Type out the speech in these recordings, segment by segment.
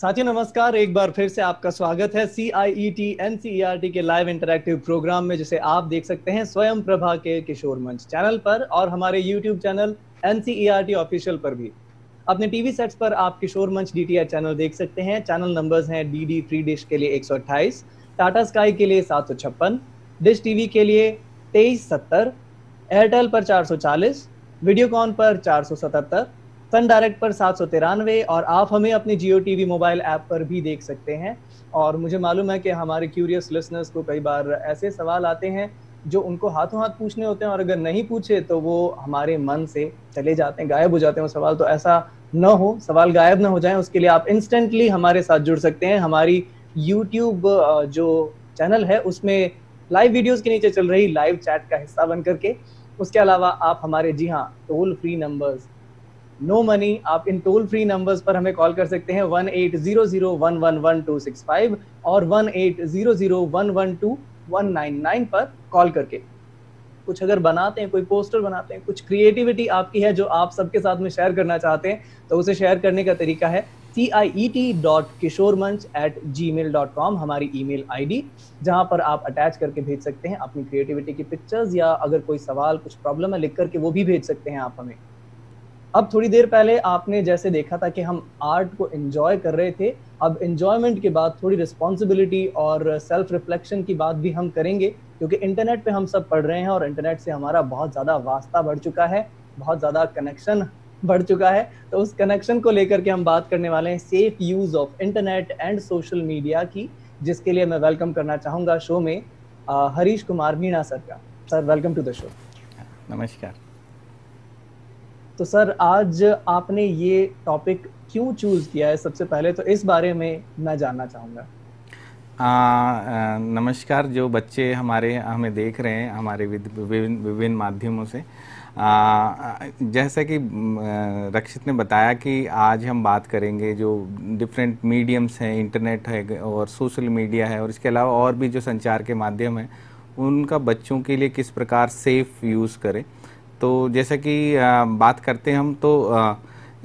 साथियों नमस्कार एक बार फिर से आपका स्वागत है C I E T N C E R T के लाइव इंटरक्टिव प्रोग्राम में जिसे आप देख सकते हैं स्वयं प्रभा के किशोर मंच चैनल पर और हमारे YouTube channel N C E R T official पर भी अपने टीवी सेट्स पर आप किशोर मंच डी टी आर चैनल देख सकते हैं चैनल नंबर्स हैं डी डी फ्री डिश के लिए एक सौ अट्ठाईस टाटा स्काई के लिए सात सौ छप्पन डिश टी वी के लिए तेईस सत्तर एयरटेल पर चार सौ चालीस वीडियोकॉन पर चार सौ सतहत्तर सन डायरेक्ट पर सात सौ तिरानवे और आप हमें अपने Jio T V mobile app पर भी देख सकते हैं और मुझे मालूम है कि हमारे क्यूरियस लिसनर्स को कई बार ऐसे सवाल आते हैं जो उनको हाथों हाथ पूछने होते हैं और अगर नहीं पूछे तो वो हमारे मन से चले जाते हैं गायब हो जाते हैं वो सवाल तो ऐसा न हो सवाल गायब ना हो जाए उसके लिए आप इंस्टेंटली हमारे साथ जुड़ सकते हैं हमारी यूट्यूब जो चैनल है उसमें लाइव वीडियोस के नीचे चल रही लाइव चैट का हिस्सा बन करके उसके अलावा आप हमारे जी हाँ toll free numbers no money आप इन टोल फ्री नंबर्स पर हमें कॉल कर सकते हैं one eight zero zero one one one two six five और one eight zero zero one one two one nine nine पर कॉल करके कुछ अगर बनाते हैं कोई पोस्टर बनाते हैं कुछ क्रिएटिविटी आपकी है जो आप सबके साथ में शेयर करना चाहते हैं तो उसे शेयर करने का तरीका है C I E T dot Kishore Manch at Gmail dot com हमारी ई मेल आई डी जहाँ पर आप अटैच करके भेज सकते हैं अपनी क्रिएटिविटी की पिक्चर्स या अगर कोई सवाल कुछ प्रॉब्लम है लिख करके वो भी भेज सकते हैं आप हमें अब थोड़ी देर पहले आपने जैसे देखा था कि हम आर्ट को एंजॉय कर रहे थे अब एंजॉयमेंट के बाद थोड़ी रिस्पॉन्सिबिलिटी और सेल्फ रिफ्लेक्शन की बात भी हम करेंगे क्योंकि इंटरनेट पे हम सब पढ़ रहे हैं और इंटरनेट से हमारा बहुत ज़्यादा वास्ता बढ़ चुका है बहुत ज़्यादा कनेक्शन बढ़ चुका है तो उस कनेक्शन को लेकर के हम बात करने वाले हैं safe use of internet and social media की जिसके लिए मैं वेलकम करना चाहूँगा शो में हरीश कुमार मीणा सर का sir welcome to the show नमस्कार तो सर आज आपने ये टॉपिक क्यों चूज किया है सबसे पहले तो इस बारे में मैं जानना चाहूँगा नमस्कार जो बच्चे हमारे हमें देख रहे हैं हमारे विभिन्न विभिन्न माध्यमों से जैसा कि रक्षित ने बताया कि आज हम बात करेंगे जो डिफरेंट मीडियम्स हैं इंटरनेट है और सोशल मीडिया है और इसके अलावा और भी जो संचार के माध्यम हैं उनका बच्चों के लिए किस प्रकार सेफ यूज़ करें तो जैसा कि बात करते हैं हम तो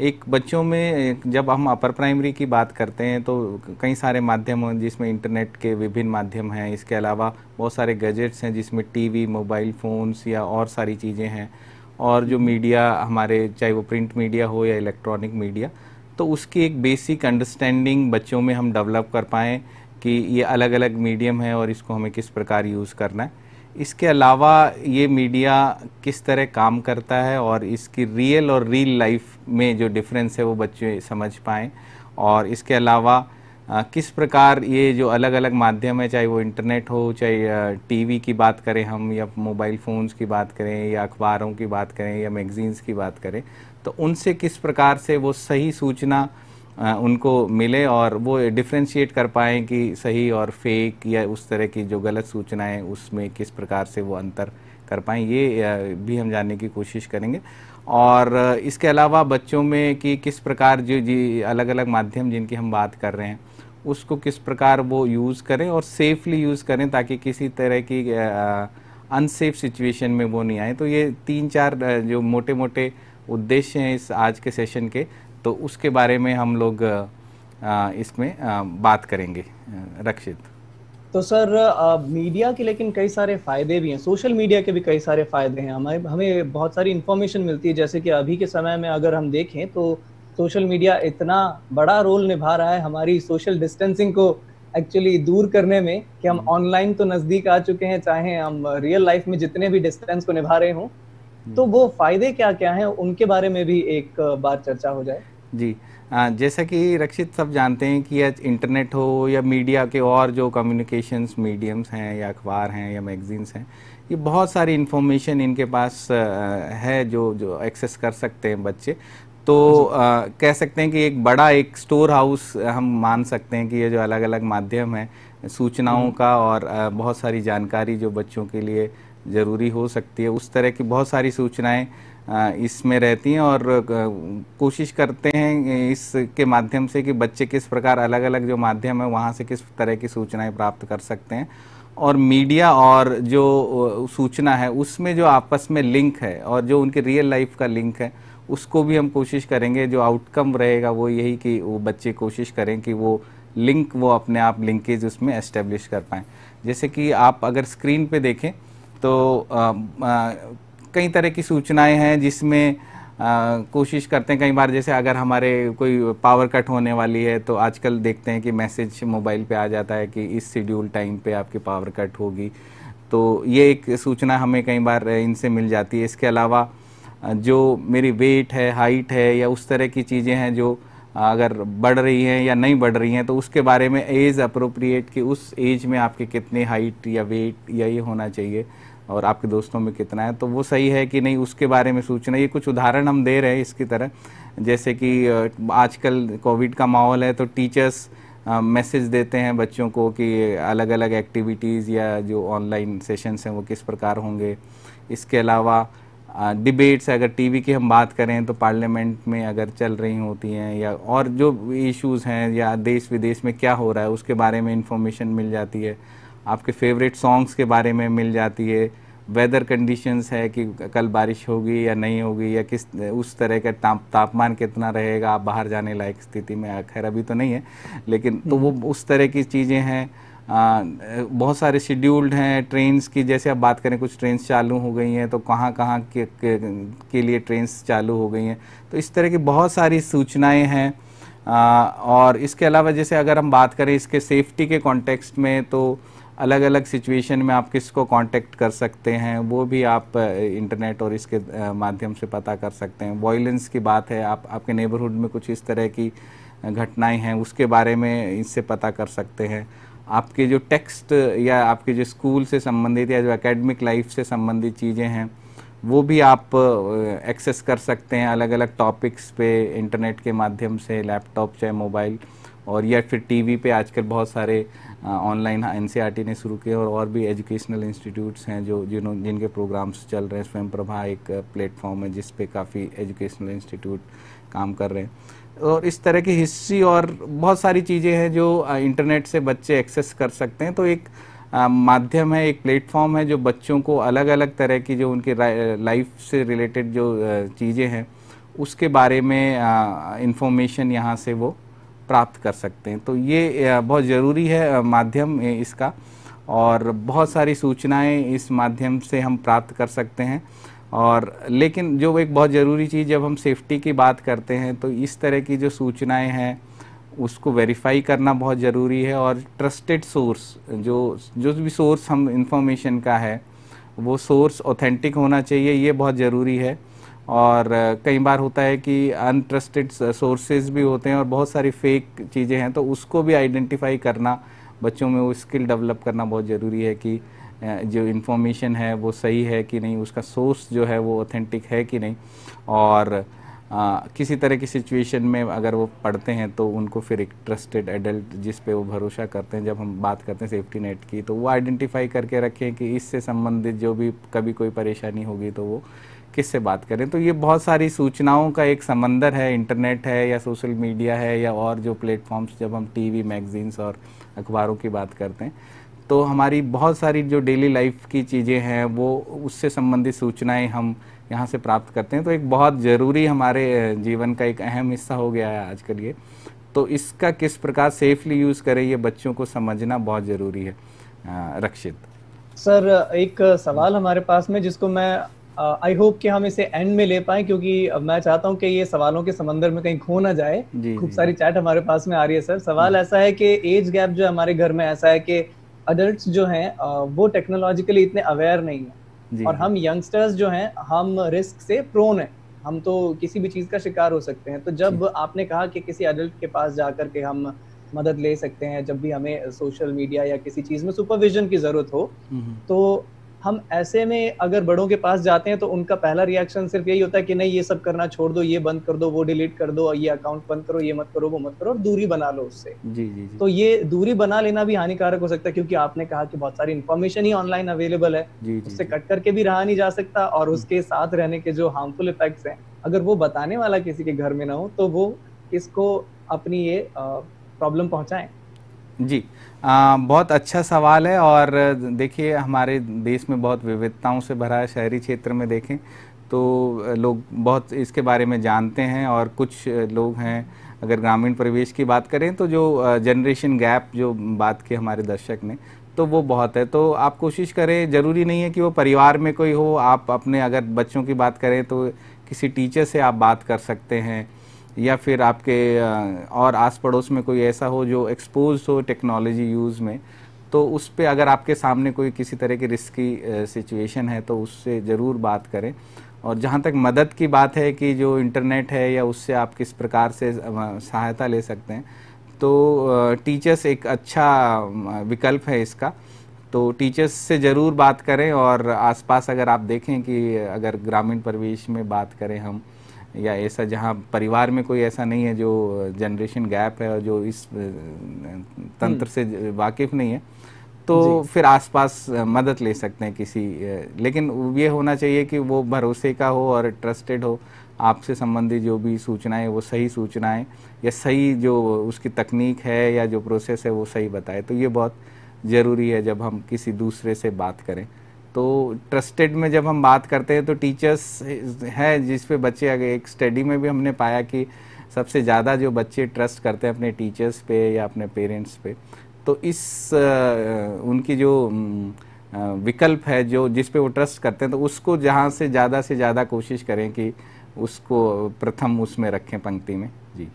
एक बच्चों में जब हम अपर प्राइमरी की बात करते हैं तो कई सारे माध्यम हैं जिसमें इंटरनेट के विभिन्न माध्यम हैं इसके अलावा बहुत सारे गैजेट्स हैं जिसमें टीवी मोबाइल फ़ोन्स या और सारी चीज़ें हैं और जो मीडिया हमारे चाहे वो प्रिंट मीडिया हो या इलेक्ट्रॉनिक मीडिया तो उसकी एक बेसिक अंडरस्टैंडिंग बच्चों में हम डेवलप कर पाएँ कि ये अलग अलग मीडियम है और इसको हमें किस प्रकार यूज़ करना है इसके अलावा ये मीडिया किस तरह काम करता है और इसकी रियल और रील लाइफ में जो डिफरेंस है वो बच्चे समझ पाएँ और इसके अलावा आ, किस प्रकार ये जो अलग अलग माध्यम है चाहे वो इंटरनेट हो चाहे टीवी की बात करें हम या मोबाइल फ़ोन्स की बात करें या अखबारों की बात करें या मैगज़ीन्स की बात करें तो उनसे किस प्रकार से वो सही सूचना उनको मिले और वो डिफ्रेंशिएट कर पाएँ कि सही और फेक या उस तरह की जो गलत सूचनाएं उसमें किस प्रकार से वो अंतर कर पाएँ ये भी हम जानने की कोशिश करेंगे और इसके अलावा बच्चों में कि किस प्रकार जो जी अलग अलग माध्यम जिनकी हम बात कर रहे हैं उसको किस प्रकार वो यूज़ करें और सेफली यूज़ करें ताकि किसी तरह की अनसेफ सिचुएशन में वो नहीं आए तो ये तीन चार जो मोटे मोटे उद्देश्य हैं इस आज के सेशन के तो उसके बारे में हम लोग इसमें बात करेंगे रक्षित तो सर आ, मीडिया के लेकिन कई सारे फायदे भी हैं सोशल मीडिया के भी कई सारे फायदे हैं हमें हमें बहुत सारी इन्फॉर्मेशन मिलती है जैसे कि अभी के समय में अगर हम देखें तो सोशल मीडिया इतना बड़ा रोल निभा रहा है हमारी सोशल डिस्टेंसिंग को एक्चुअली दूर करने में कि हम ऑनलाइन हम्म। तो नज़दीक आ चुके हैं चाहे हम रियल लाइफ में जितने भी डिस्टेंस को निभा रहे हों तो हम्म। वो फायदे क्या क्या हैं उनके बारे में भी एक बात चर्चा हो जाए जी जैसा कि रक्षित सब जानते हैं कि आज इंटरनेट हो या मीडिया के और जो कम्युनिकेशंस मीडियम्स हैं या अखबार हैं या मैगजीन्स हैं ये बहुत सारी इन्फॉर्मेशन इनके पास है जो जो एक्सेस कर सकते हैं बच्चे तो आ, कह सकते हैं कि एक बड़ा एक स्टोर हाउस हम मान सकते हैं कि ये जो अलग अलग माध्यम है सूचनाओं हम्म। का और बहुत सारी जानकारी जो बच्चों के लिए ज़रूरी हो सकती है उस तरह की बहुत सारी सूचनाएं इसमें रहती हैं और कोशिश करते हैं इसके माध्यम से कि बच्चे किस प्रकार अलग अलग जो माध्यम है वहाँ से किस तरह की सूचनाएं प्राप्त कर सकते हैं और मीडिया और जो सूचना है उसमें जो आपस में लिंक है और जो उनकी रियल लाइफ का लिंक है उसको भी हम कोशिश करेंगे जो आउटकम रहेगा वो यही कि वो बच्चे कोशिश करें कि वो लिंक वो अपने आप लिंकेज उसमें एस्टेब्लिश कर पाएँ जैसे कि आप अगर स्क्रीन पे देखें तो आ, आ, कई तरह की सूचनाएं हैं जिसमें कोशिश करते हैं कई बार जैसे अगर हमारे कोई पावर कट होने वाली है तो आजकल देखते हैं कि मैसेज मोबाइल पे आ जाता है कि इस शेड्यूल टाइम पे आपकी पावर कट होगी तो ये एक सूचना हमें कई बार इनसे मिल जाती है इसके अलावा जो मेरी वेट है हाइट है या उस तरह की चीज़ें हैं जो अगर बढ़ रही हैं या नहीं बढ़ रही हैं तो उसके बारे में एज अप्रोप्रिएट कि उस एज में आपके कितने हाइट या वेट या ये होना चाहिए और आपके दोस्तों में कितना है तो वो सही है कि नहीं उसके बारे में सोचना ये कुछ उदाहरण हम दे रहे हैं इसकी तरह जैसे कि आजकल कोविड का माहौल है तो टीचर्स मैसेज देते हैं बच्चों को कि अलग अलग एक्टिविटीज़ या जो ऑनलाइन सेशंस हैं वो किस प्रकार होंगे इसके अलावा डिबेट्स अगर टीवी की हम बात करें तो पार्लियामेंट में अगर चल रही होती हैं या और जो इश्यूज़ हैं या देश विदेश में क्या हो रहा है उसके बारे में इंफॉर्मेशन मिल जाती है आपके फेवरेट सॉन्ग्स के बारे में मिल जाती है वेदर कंडीशंस है कि कल बारिश होगी या नहीं होगी या किस उस तरह का ताप तापमान कितना रहेगा आप बाहर जाने लायक स्थिति में खैर अभी तो नहीं है लेकिन तो वो हम्म। उस तरह की चीज़ें हैं बहुत सारे शेड्यूल्ड हैं ट्रेन्स की जैसे आप बात करें कुछ ट्रेन्स चालू हो गई हैं तो कहाँ कहाँ के, के, के लिए ट्रेन्स चालू हो गई हैं तो इस तरह की बहुत सारी सूचनाएँ हैं आ, और इसके अलावा जैसे अगर हम बात करें इसके सेफ्टी के कॉन्टेक्स्ट में तो अलग अलग सिचुएशन में आप किसको कांटेक्ट कर सकते हैं वो भी आप इंटरनेट और इसके माध्यम से पता कर सकते हैं वॉयलेंस की बात है आप आपके नेबरहुड में कुछ इस तरह की घटनाएं हैं उसके बारे में इससे पता कर सकते हैं आपके जो टेक्स्ट या आपके जो स्कूल से संबंधित या जो एकेडमिक लाइफ से संबंधित चीज़ें हैं वो भी आप एक्सेस कर सकते हैं अलग अलग टॉपिक्स पे इंटरनेट के माध्यम से लैपटॉप चाहे मोबाइल और या फिर टीवी पे आजकल बहुत सारे ऑनलाइन हाँ, एन हाँ, e ने शुरू किया और और भी एजुकेशनल इंस्टीट्यूट्स हैं जो जिनों जिनके प्रोग्राम्स चल रहे हैं स्वयं प्रभा एक प्लेटफॉर्म है जिस पे काफ़ी एजुकेशनल इंस्टीट्यूट काम कर रहे हैं और इस तरह की हिस्ट्री और बहुत सारी चीज़ें हैं जो इंटरनेट से बच्चे एक्सेस कर सकते हैं तो एक माध्यम है एक प्लेटफॉर्म है जो बच्चों को अलग अलग तरह की जो उनके लाइफ से रिलेटेड जो चीज़ें हैं उसके बारे में इंफॉर्मेशन यहाँ से वो प्राप्त कर सकते हैं तो ये बहुत ज़रूरी है माध्यम इसका और बहुत सारी सूचनाएं इस माध्यम से हम प्राप्त कर सकते हैं और लेकिन जो एक बहुत ज़रूरी चीज़ जब हम सेफ्टी की बात करते हैं तो इस तरह की जो सूचनाएं हैं उसको वेरीफाई करना बहुत ज़रूरी है और ट्रस्टेड सोर्स जो जो भी सोर्स हम इंफॉर्मेशन का है वो सोर्स ऑथेंटिक होना चाहिए ये बहुत ज़रूरी है और कई बार होता है कि अनट्रस्टेड सोर्सेज भी होते हैं और बहुत सारी फेक चीज़ें हैं तो उसको भी आइडेंटिफाई करना बच्चों में वो स्किल डेवलप करना बहुत ज़रूरी है कि जो इन्फॉर्मेशन है वो सही है कि नहीं उसका सोर्स जो है वो ऑथेंटिक है कि नहीं और आ, किसी तरह की सिचुएशन में अगर वो पढ़ते हैं तो उनको फिर एक ट्रस्टेड एडल्ट जिस पे वो भरोसा करते हैं जब हम बात करते हैं सेफ्टी नेट की तो वो आइडेंटिफाई करके रखें कि इससे संबंधित जो भी कभी कोई परेशानी होगी तो वो किससे बात करें तो ये बहुत सारी सूचनाओं का एक समंदर है इंटरनेट है या सोशल मीडिया है या और जो प्लेटफॉर्म्स जब हम टीवी मैगजीन्स और अखबारों की बात करते हैं तो हमारी बहुत सारी जो डेली लाइफ की चीज़ें हैं वो उससे संबंधित सूचनाएं हम यहाँ से प्राप्त करते हैं तो एक बहुत ज़रूरी हमारे जीवन का एक अहम हिस्सा हो गया है आजकल ये तो इसका किस प्रकार सेफली यूज़ करें ये बच्चों को समझना बहुत ज़रूरी है रक्षित सर एक सवाल हमारे पास में जिसको मैं आई होप कि हम इसे एंड में ले पाए क्योंकि मैं चाहता हूँ कि ये सवालों के समंदर में कहीं खो ना जाए खूब सारी चैट हमारे पास में आ रही है सर सवाल ऐसा है कि एज गैप जो हमारे घर में ऐसा है कि अडल्ट जो हैं वो टेक्नोलॉजिकली इतने अवेयर नहीं है और हम यंगस्टर्स जो हैं हम रिस्क से प्रोन है हम तो किसी भी चीज़ का शिकार हो सकते हैं तो जब आपने कहा कि किसी अडल्ट के पास जाकर के हम मदद ले सकते हैं जब भी हमें सोशल मीडिया या किसी चीज़ में सुपरविजन की ज़रूरत हो हम्म, हम्म। तो हम ऐसे में अगर बड़ों के पास जाते हैं तो उनका पहला रिएक्शन सिर्फ यही होता है कि नहीं ये सब करना छोड़ दो ये बंद कर दो वो डिलीट कर दो ये अकाउंट बंद करो ये मत करो वो मत करो और दूरी बना लो उससे जी, जी, जी. तो ये दूरी बना लेना भी हानिकारक हो सकता है क्योंकि आपने कहा कि बहुत सारी इन्फॉर्मेशन ही ऑनलाइन अवेलेबल है जी, जी, उससे कट करके भी रहा नहीं जा सकता और हम्म। उसके साथ रहने के जो हार्मफुल इफेक्ट्स हैं अगर वो बताने वाला किसी के घर में ना हो तो वो इसको अपनी ये प्रॉब्लम पहुंचाए जी आ, बहुत अच्छा सवाल है और देखिए हमारे देश में बहुत विविधताओं से भरा है शहरी क्षेत्र में देखें तो लोग बहुत इसके बारे में जानते हैं और कुछ लोग हैं अगर ग्रामीण परिवेश की बात करें तो जो जनरेशन गैप जो बात की हमारे दर्शक ने तो वो बहुत है तो आप कोशिश करें ज़रूरी नहीं है कि वो परिवार में कोई हो आप अपने अगर बच्चों की बात करें तो किसी टीचर से आप बात कर सकते हैं या फिर आपके और आस पड़ोस में कोई ऐसा हो जो एक्सपोज हो टेक्नोलॉजी यूज़ में तो उस पर अगर आपके सामने कोई किसी तरह की रिस्की सिचुएशन है तो उससे ज़रूर बात करें और जहाँ तक मदद की बात है कि जो इंटरनेट है या उससे आप किस प्रकार से सहायता ले सकते हैं तो टीचर्स एक अच्छा विकल्प है इसका तो टीचर्स से ज़रूर बात करें और आसपास अगर आप देखें कि अगर ग्रामीण परिवेश में बात करें हम या ऐसा जहाँ परिवार में कोई ऐसा नहीं है जो जनरेशन गैप है और जो इस तंत्र हम्म। से वाकिफ नहीं है तो फिर आसपास मदद ले सकते हैं किसी लेकिन ये होना चाहिए कि वो भरोसे का हो और ट्रस्टेड हो आपसे संबंधित जो भी सूचनाएं वो सही सूचनाएं या सही जो उसकी तकनीक है या जो प्रोसेस है वो सही बताए तो ये बहुत ज़रूरी है जब हम किसी दूसरे से बात करें तो ट्रस्टेड में जब हम बात करते हैं तो टीचर्स हैं जिस पे बच्चे अगर एक स्टडी में भी हमने पाया कि सबसे ज़्यादा जो बच्चे ट्रस्ट करते हैं अपने टीचर्स पे या अपने पेरेंट्स पे तो इस आ, उनकी जो आ, विकल्प है जो जिस पे वो ट्रस्ट करते हैं तो उसको जहाँ से ज़्यादा से ज़्यादा कोशिश करें कि उसको प्रथम उसमें रखें पंक्ति में जी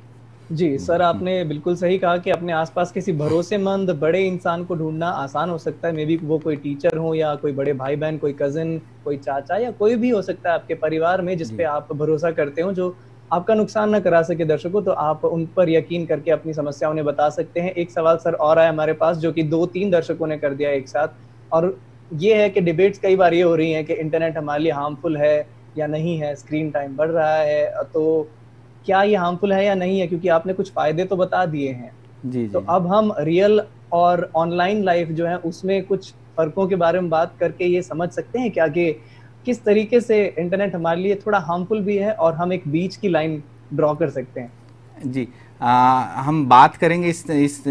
जी हम्म, सर हम्म। आपने बिल्कुल सही कहा कि अपने आसपास किसी भरोसेमंद बड़े इंसान को ढूंढना आसान हो सकता है मे बी वो कोई टीचर हो या कोई बड़े भाई बहन कोई कजिन कोई चाचा या कोई भी हो सकता है आपके परिवार में जिसपे आप भरोसा करते हो जो आपका नुकसान ना करा सके दर्शकों तो आप उन पर यकीन करके अपनी समस्या उन्हें बता सकते हैं एक सवाल सर और आया हमारे पास जो कि दो तीन दर्शकों ने कर दिया एक साथ और ये है कि डिबेट्स कई बार ये हो रही हैं कि इंटरनेट हमारे लिए हार्मफुल है या नहीं है स्क्रीन टाइम बढ़ रहा है तो क्या ये हार्मफुल है या नहीं है क्योंकि आपने कुछ फायदे तो बता दिए हैं जी तो जी। अब हम रियल और ऑनलाइन लाइफ जो है उसमें कुछ फर्कों के बारे में बात करके ये समझ सकते हैं क्या कि किस तरीके से इंटरनेट हमारे लिए थोड़ा हार्मफुल भी है और हम एक बीच की लाइन ड्रॉ कर सकते हैं जी आ, हम बात करेंगे इस इस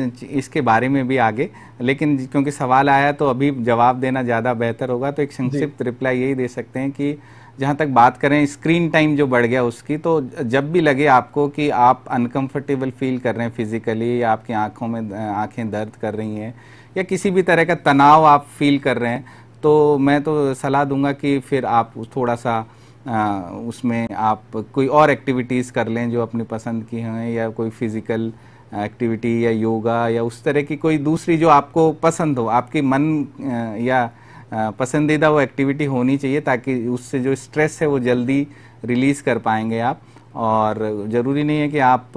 इसके बारे में भी आगे लेकिन क्योंकि सवाल आया तो अभी जवाब देना ज़्यादा बेहतर होगा तो एक संक्षिप्त रिप्लाई यही दे सकते हैं कि जहाँ तक बात करें स्क्रीन टाइम जो बढ़ गया उसकी तो जब भी लगे आपको कि आप अनकंफर्टेबल फील कर रहे हैं फिजिकली या आपकी आँखों में आँखें दर्द कर रही हैं या किसी भी तरह का तनाव आप फील कर रहे हैं तो मैं तो सलाह दूंगा कि फिर आप थोड़ा सा आ, उसमें आप कोई और एक्टिविटीज़ कर लें जो अपनी पसंद की हैं या कोई फिज़िकल एक्टिविटी या योगा या उस तरह की कोई दूसरी जो आपको पसंद हो आपके मन या पसंदीदा वो एक्टिविटी होनी चाहिए ताकि उससे जो स्ट्रेस है वो जल्दी रिलीज़ कर पाएंगे आप और ज़रूरी नहीं है कि आप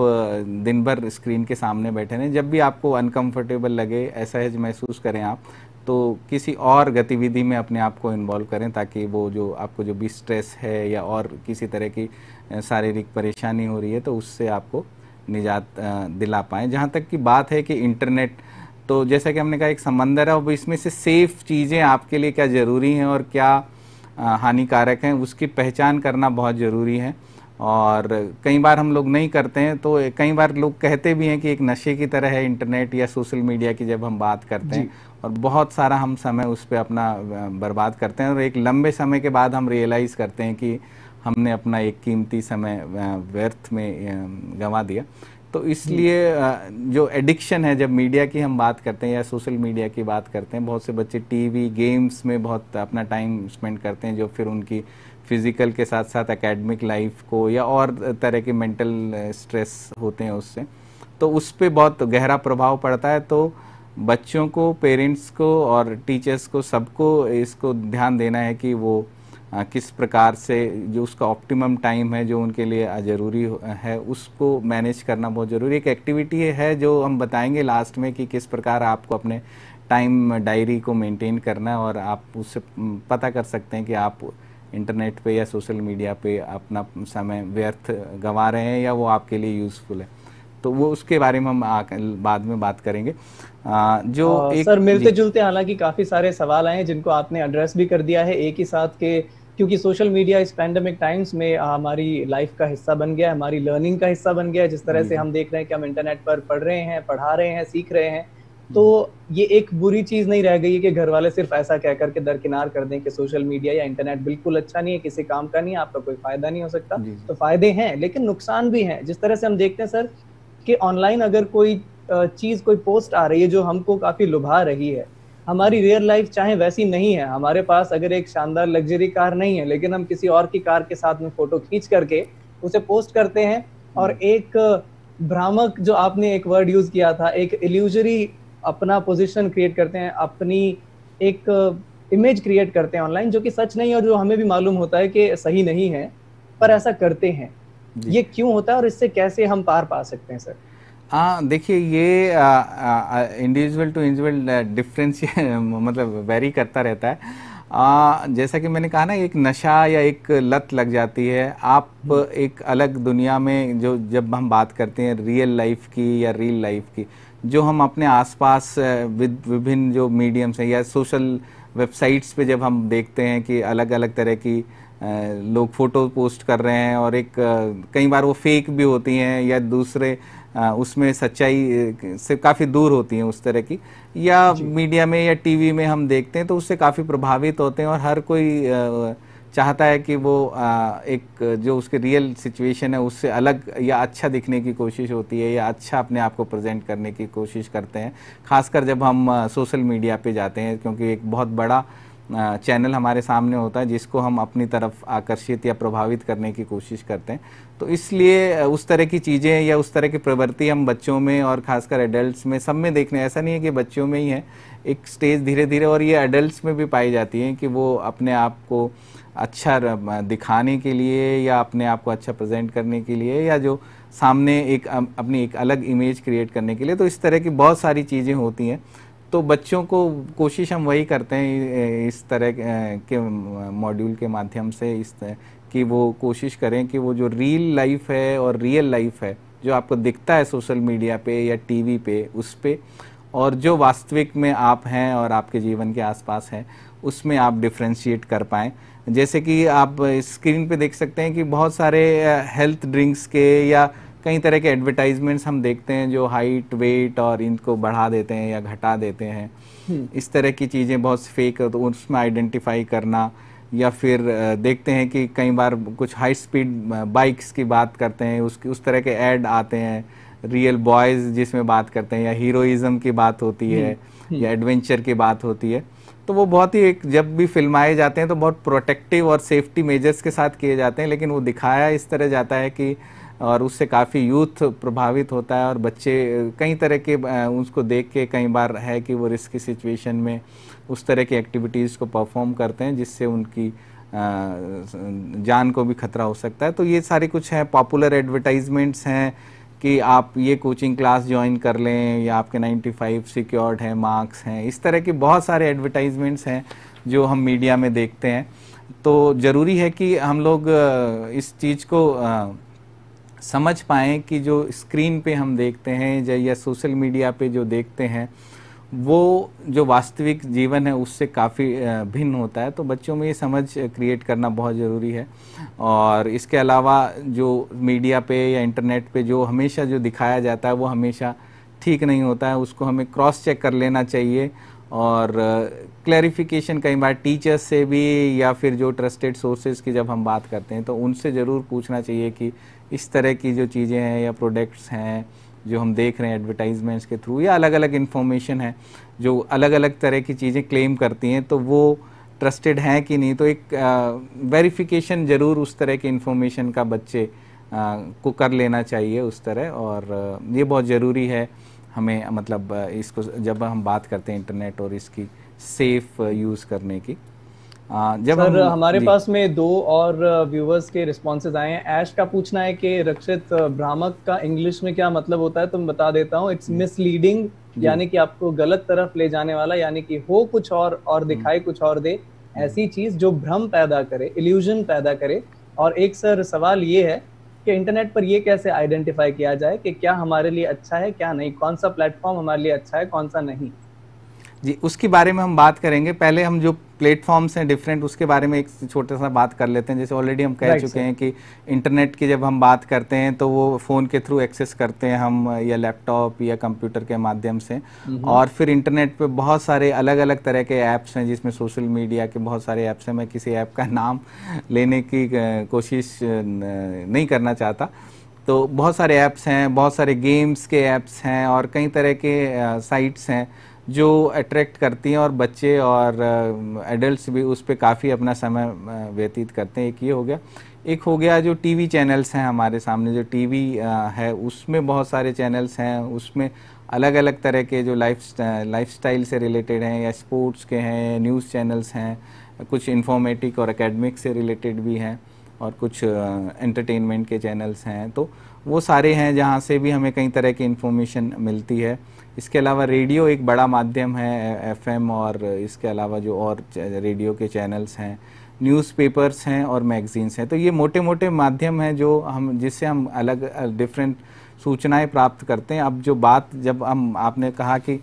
दिन भर स्क्रीन के सामने बैठे रहें जब भी आपको अनकंफर्टेबल लगे ऐसा है महसूस करें आप तो किसी और गतिविधि में अपने आप को इन्वॉल्व करें ताकि वो जो आपको जो भी स्ट्रेस है या और किसी तरह की शारीरिक परेशानी हो रही है तो उससे आपको निजात दिला पाएँ जहाँ तक की बात है कि इंटरनेट तो जैसा कि हमने कहा एक समंदर है अब इसमें से सेफ चीज़ें आपके लिए क्या ज़रूरी हैं और क्या हानिकारक हैं उसकी पहचान करना बहुत ज़रूरी है और कई बार हम लोग नहीं करते हैं तो कई बार लोग कहते भी हैं कि एक नशे की तरह है इंटरनेट या सोशल मीडिया की जब हम बात करते हैं और बहुत सारा हम समय उस पर अपना बर्बाद करते हैं और एक लंबे समय के बाद हम रियलाइज़ करते हैं कि हमने अपना एक कीमती समय व्यर्थ में गंवा दिया तो इसलिए जो एडिक्शन है जब मीडिया की हम बात करते हैं या सोशल मीडिया की बात करते हैं बहुत से बच्चे टीवी गेम्स में बहुत अपना टाइम स्पेंड करते हैं जो फिर उनकी फिज़िकल के साथ साथ एकेडमिक लाइफ को या और तरह के मेंटल स्ट्रेस होते हैं उससे तो उस पर बहुत गहरा प्रभाव पड़ता है तो बच्चों को पेरेंट्स को और टीचर्स को सबको इसको ध्यान देना है कि वो किस प्रकार से जो उसका ऑप्टिमम टाइम है जो उनके लिए ज़रूरी है उसको मैनेज करना बहुत ज़रूरी एक एक्टिविटी है जो हम बताएंगे लास्ट में कि किस प्रकार आपको अपने टाइम डायरी को मेंटेन करना है और आप उससे पता कर सकते हैं कि आप इंटरनेट पे या सोशल मीडिया पे अपना समय व्यर्थ गंवा रहे हैं या वो आपके लिए यूज़फुल है तो वो उसके बारे में हम आ, बाद में बात करेंगे आ, जो आ, एक सर मिलते जुलते हालांकि काफी सारे सवाल आए हैं जिनको आपने एड्रेस भी कर दिया है एक ही साथ के क्योंकि सोशल मीडिया इस पैंडमिक टाइम्स में हमारी लाइफ का हिस्सा बन गया है हमारी लर्निंग का हिस्सा बन गया है जिस तरह से हम्म। हम देख रहे हैं कि हम इंटरनेट पर पढ़ रहे हैं पढ़ा रहे हैं सीख रहे हैं हम्म। तो ये एक बुरी चीज़ नहीं रह गई है कि घर वाले सिर्फ ऐसा कह करके दरकिनार कर दें कि सोशल मीडिया या इंटरनेट बिल्कुल अच्छा नहीं है किसी काम का नहीं है आपका कोई फायदा नहीं हो सकता तो फायदे हैं लेकिन नुकसान भी हैं जिस तरह से हम देखते हैं सर कि ऑनलाइन अगर कोई चीज़ कोई पोस्ट आ रही है जो हमको काफ़ी लुभा रही है हमारी रियल लाइफ चाहे वैसी नहीं है हमारे पास अगर एक शानदार लग्जरी कार नहीं है लेकिन हम किसी और की कार के साथ में फोटो खींच करके उसे पोस्ट करते हैं और हम्म। एक भ्रामक जो आपने एक वर्ड यूज किया था एक इल्यूजरी अपना पोजीशन क्रिएट करते हैं अपनी एक इमेज क्रिएट करते हैं ऑनलाइन जो कि सच नहीं है और जो हमें भी मालूम होता है कि सही नहीं है पर हम्म। ऐसा करते हैं ये क्यों होता है और इससे कैसे हम पार पा सकते हैं सर हाँ देखिए ये इंडिविजुअल टू इंडिविजुअल डिफरेंस मतलब वेरी करता रहता है आ, जैसा कि मैंने कहा ना एक नशा या एक लत लग जाती है आप हम्म। एक अलग दुनिया में जो जब हम बात करते हैं रियल लाइफ की या रियल लाइफ की जो हम अपने आसपास विभिन्न जो मीडियम्स हैं या सोशल वेबसाइट्स पे जब हम देखते हैं कि अलग अलग तरह की लोग फ़ोटो पोस्ट कर रहे हैं और एक कई बार वो फेक भी होती हैं या दूसरे उसमें सच्चाई से काफ़ी दूर होती हैं उस तरह की या मीडिया में या टीवी में हम देखते हैं तो उससे काफ़ी प्रभावित होते हैं और हर कोई चाहता है कि वो एक जो उसके रियल सिचुएशन है उससे अलग या अच्छा दिखने की कोशिश होती है या अच्छा अपने आप को प्रेजेंट करने की कोशिश करते हैं खासकर जब हम सोशल मीडिया पे जाते हैं क्योंकि एक बहुत बड़ा चैनल हमारे सामने होता है जिसको हम अपनी तरफ आकर्षित या प्रभावित करने की कोशिश करते हैं तो इसलिए उस तरह की चीज़ें या उस तरह की प्रवृत्ति हम बच्चों में और खासकर एडल्ट में सब में देखने ऐसा नहीं है कि बच्चों में ही है एक स्टेज धीरे धीरे और ये एडल्ट में भी पाई जाती है कि वो अपने आप को अच्छा दिखाने के लिए या अपने आप को अच्छा प्रजेंट करने के लिए या जो सामने एक अपनी एक अलग इमेज क्रिएट करने के लिए तो इस तरह की बहुत सारी चीज़ें होती हैं तो बच्चों को कोशिश हम वही करते हैं इस तरह के मॉड्यूल के माध्यम से इस कि वो कोशिश करें कि वो जो रियल लाइफ है और रियल लाइफ है जो आपको दिखता है सोशल मीडिया पे या टीवी पे उस पर और जो वास्तविक में आप हैं और आपके जीवन के आसपास हैं उसमें आप डिफ्रेंशिएट कर पाएँ जैसे कि आप स्क्रीन पे देख सकते हैं कि बहुत सारे हेल्थ ड्रिंक्स के या कई तरह के एडवर्टाइजमेंट्स हम देखते हैं जो हाइट वेट और इनको बढ़ा देते हैं या घटा देते हैं हम्म। इस तरह की चीज़ें बहुत फेक तो उसमें आइडेंटिफाई करना या फिर देखते हैं कि कई बार कुछ हाई स्पीड बाइक्स की बात करते हैं उसकी उस तरह के ऐड आते हैं रियल बॉयज़ जिसमें बात करते हैं या हीरोइज़म की बात होती है हम्म, हम्म। या एडवेंचर की बात होती है तो वो बहुत ही एक जब भी फिल्माए जाते हैं तो बहुत प्रोटेक्टिव और सेफ्टी मेजर्स के साथ किए जाते हैं लेकिन वो दिखाया इस तरह जाता है कि और उससे काफ़ी यूथ प्रभावित होता है और बच्चे कई तरह के उसको देख के कई बार है कि वो रिस्की सिचुएशन में उस तरह की एक्टिविटीज़ को परफॉर्म करते हैं जिससे उनकी जान को भी खतरा हो सकता है तो ये सारे कुछ है पॉपुलर एडवर्टाइजमेंट्स हैं कि आप ये कोचिंग क्लास ज्वाइन कर लें या आपके 95 सिक्योर्ड हैं मार्क्स हैं इस तरह के बहुत सारे एडवर्टाइजमेंट्स हैं जो हम मीडिया में देखते हैं तो ज़रूरी है कि हम लोग इस चीज़ को समझ पाएँ कि जो स्क्रीन पे हम देखते हैं या सोशल मीडिया पे जो देखते हैं वो जो वास्तविक जीवन है उससे काफ़ी भिन्न होता है तो बच्चों में ये समझ क्रिएट करना बहुत ज़रूरी है और इसके अलावा जो मीडिया पे या इंटरनेट पे जो हमेशा जो दिखाया जाता है वो हमेशा ठीक नहीं होता है उसको हमें क्रॉस चेक कर लेना चाहिए और क्लैरिफिकेशन कई बार टीचर्स से भी या फिर जो ट्रस्टेड सोर्सेज की जब हम बात करते हैं तो उनसे ज़रूर पूछना चाहिए कि इस तरह की जो चीज़ें हैं या प्रोडक्ट्स हैं जो हम देख रहे हैं एडवर्टाइजमेंट्स के थ्रू या अलग अलग इन्फॉर्मेशन है जो अलग अलग तरह की चीज़ें क्लेम करती हैं तो वो ट्रस्टेड हैं कि नहीं तो एक वेरिफिकेशन ज़रूर उस तरह की इन्फॉर्मेशन का बच्चे आ, को कर लेना चाहिए उस तरह और ये बहुत ज़रूरी है हमें मतलब इसको जब हम बात करते हैं इंटरनेट और इसकी सेफ़ यूज़ करने की हाँ, जब सर हम, हमारे पास में दो और व्यूवर्स के रिस्पॉन्सेज आए हैं ऐश का पूछना है कि रक्षित भ्रामक का इंग्लिश में क्या मतलब होता है तो मैं बता देता हूँ इट्स मिसलीडिंग यानी कि आपको गलत तरफ ले जाने वाला यानी कि हो कुछ और और दिखाई कुछ और दे ऐसी चीज जो भ्रम पैदा करे इल्यूजन पैदा करे और एक सर सवाल ये है कि इंटरनेट पर यह कैसे आइडेंटिफाई किया जाए कि क्या हमारे लिए अच्छा है क्या नहीं कौन सा प्लेटफॉर्म हमारे लिए अच्छा है कौन सा नहीं जी उसके बारे में हम बात करेंगे पहले हम जो प्लेटफॉर्म्स हैं डिफरेंट उसके बारे में एक छोटा सा बात कर लेते हैं जैसे ऑलरेडी हम कह right, चुके हैं कि इंटरनेट की जब हम बात करते हैं तो वो फ़ोन के थ्रू एक्सेस करते हैं हम या लैपटॉप या कंप्यूटर के माध्यम से mm-hmm. और फिर इंटरनेट पे बहुत सारे अलग अलग तरह के ऐप्स हैं जिसमें सोशल मीडिया के बहुत सारे ऐप्स हैं मैं किसी ऐप का नाम लेने की कोशिश नहीं करना चाहता तो बहुत सारे ऐप्स हैं बहुत सारे गेम्स के ऐप्स हैं और कई तरह के साइट्स हैं जो अट्रैक्ट करती हैं और बच्चे और एडल्ट्स भी उस पर काफ़ी अपना समय व्यतीत करते हैं एक ये हो गया एक हो गया जो टीवी चैनल्स हैं हमारे सामने जो टीवी है उसमें बहुत सारे चैनल्स हैं उसमें अलग अलग तरह के जो लाइफ लाइफस्टाइल से रिलेटेड हैं या स्पोर्ट्स के हैं न्यूज़ चैनल्स हैं कुछ इन्फॉर्मेटिक और एकेडमिक से रिलेटेड भी हैं और कुछ एंटरटेनमेंट के चैनल्स हैं तो वो सारे हैं जहाँ से भी हमें कई तरह की इन्फॉर्मेशन मिलती है इसके अलावा रेडियो एक बड़ा माध्यम है एफएम और इसके अलावा जो और रेडियो के चैनल्स हैं न्यूज़पेपर्स हैं और मैगजीन्स हैं तो ये मोटे मोटे माध्यम हैं जो हम जिससे हम अलग डिफरेंट सूचनाएं प्राप्त करते हैं अब जो बात जब हम आपने कहा कि